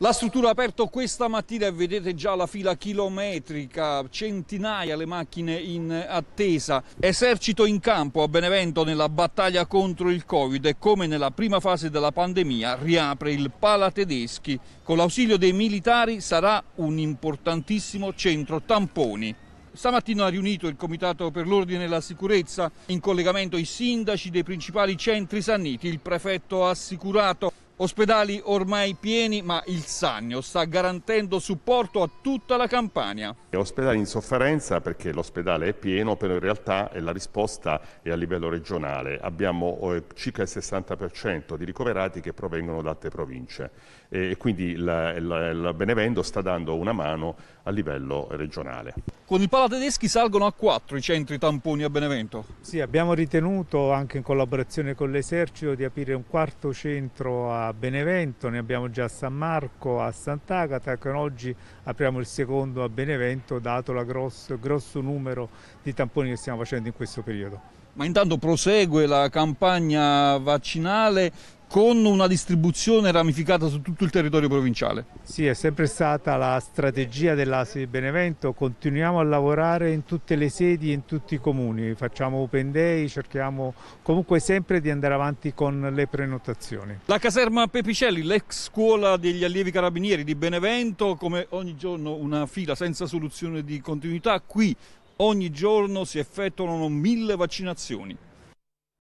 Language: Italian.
La struttura ha aperto questa mattina e vedete già la fila chilometrica, centinaia le macchine in attesa. Esercito in campo a Benevento nella battaglia contro il Covid e come nella prima fase della pandemia riapre il Pala Tedeschi. Con l'ausilio dei militari sarà un importantissimo centro tamponi. Stamattina ha riunito il Comitato per l'Ordine e la Sicurezza, in collegamento i sindaci dei principali centri sanniti, il prefetto ha assicurato Ospedali ormai pieni, ma il Sannio sta garantendo supporto a tutta la campagna. Ospedali in sofferenza perché l'ospedale è pieno, però in realtà la risposta è a livello regionale. Abbiamo eh, circa il 60% di ricoverati che provengono da altre province e quindi il Benevento sta dando una mano a livello regionale. Con il Pala Tedeschi salgono a 4 i centri tamponi a Benevento. Sì, abbiamo ritenuto anche in collaborazione con l'esercito di aprire un quarto centro a Benevento, ne abbiamo già a San Marco, a Sant'Agata, che oggi apriamo il secondo a Benevento, dato il grosso, grosso numero di tamponi che stiamo facendo in questo periodo. Ma intanto prosegue la campagna vaccinale, con una distribuzione ramificata su tutto il territorio provinciale. Sì, è sempre stata la strategia dell'ASI di Benevento, continuiamo a lavorare in tutte le sedi, in tutti i comuni, facciamo open day, cerchiamo comunque sempre di andare avanti con le prenotazioni. La caserma Pepicelli, l'ex scuola degli allievi carabinieri di Benevento, come ogni giorno una fila senza soluzione di continuità, qui ogni giorno si effettuano mille vaccinazioni.